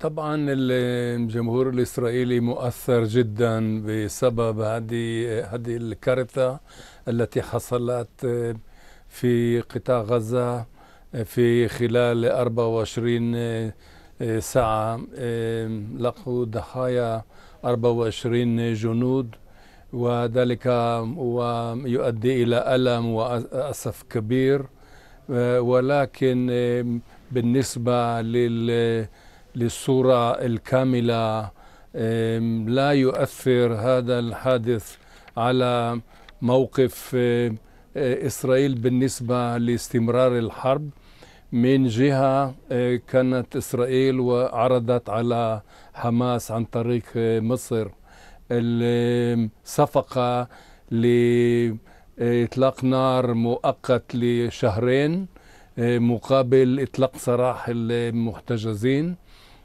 طبعا الجمهور الاسرائيلي مؤثر جدا بسبب هذه هذه الكارثه التي حصلت آه، في قطاع غزه آه، في خلال 24 آه، ساعه لقوا ضحايا 24 جنود وذلك يؤدي الى الم واسف كبير ولكن بالنسبه لل للصورة الكاملة لا يؤثر هذا الحادث على موقف آه، إسرائيل بالنسبة لاستمرار الحرب من جهة آه، كانت إسرائيل وعرضت على حماس عن طريق آه، مصر الصفقة لإطلاق نار مؤقت لشهرين مقابل إطلاق سراح المحتجزين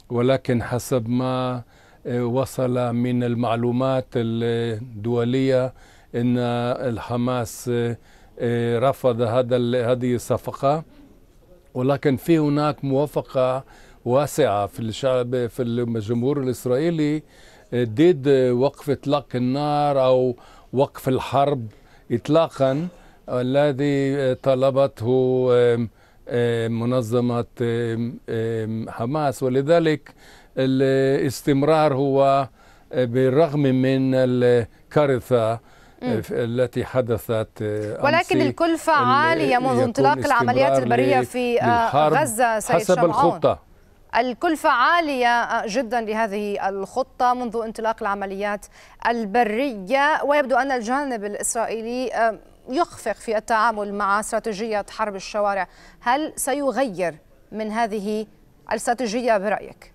ولكن حسب ما آه، وصل من المعلومات الدولية أن الحماس آه، آه، رفض هذا هذه الصفقة ولكن في هناك موافقة واسعة في الشعب في الجمهور الإسرائيلي ضد وقف إطلاق النار أو وقف الحرب إطلاقا الذي طلبته آه، منظمة آه، آه، حماس ولذلك الاستمرار هو بالرغم من الكارثة التي حدثت ولكن الكلفة عالية منذ انطلاق العمليات البرية في غزة حسب الخطة الكلفة عالية جدا لهذه الخطة منذ انطلاق العمليات البرية ويبدو أن الجانب الإسرائيلي يخفق في التعامل مع استراتيجية حرب الشوارع هل سيغير من هذه الاستراتيجية برأيك؟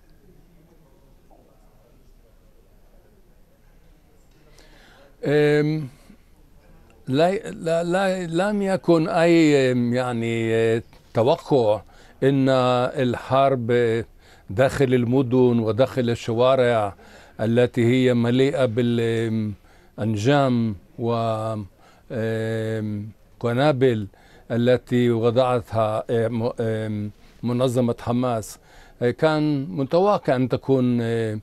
لا, لا, لا لم يكن أي يعني أه، توقع أن الحرب داخل المدن وداخل الشوارع التي هي مليئة بالأنجام و قنابل التي وضعتها منظمة حماس آه، كان متوقع أن تكون آه،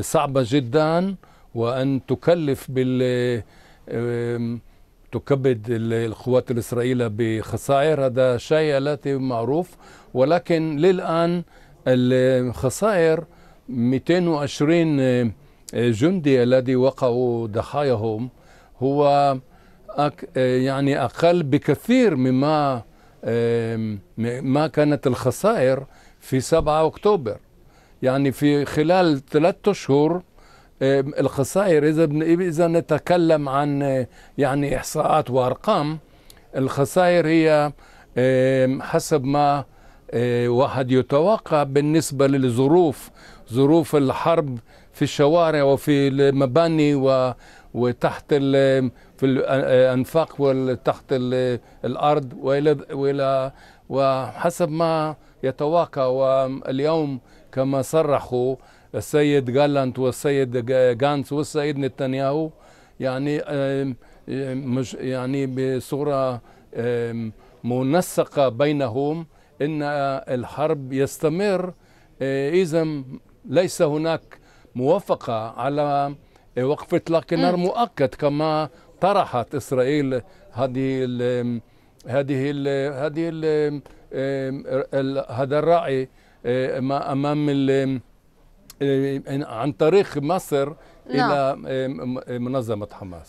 صعبة جدا وأن تكلف بال تكبد القوات الإسرائيلية بخسائر هذا شيء التي معروف ولكن للآن الخسائر 220 آه، جندي الذي وقعوا ضحاياهم هو أك آه، يعني أقل بكثير مما آه، ما كانت الخسائر في 7 أكتوبر يعني في خلال ثلاثة أشهر آه، الخسائر إذا إذا نتكلم عن يعني إحصاءات وأرقام الخسائر هي حسب ما واحد يتوقع بالنسبة للظروف ظروف الحرب في الشوارع وفي المباني و وتحت في آه، الانفاق وتحت الارض والى والى وحسب ما يتواقع واليوم كما صرحوا السيد جالانت والسيد غانس والسيد نتنياهو يعني مش يعني بصوره منسقه بينهم ان الحرب يستمر آه، اذا ليس هناك موافقه على وقف اطلاق النار مؤقت كما طرحت اسرائيل هذه الـ هذه الـ هذه الـ هذا الرأي آه، امام آه، عن طريق مصر الى نعم. آه، منظمه حماس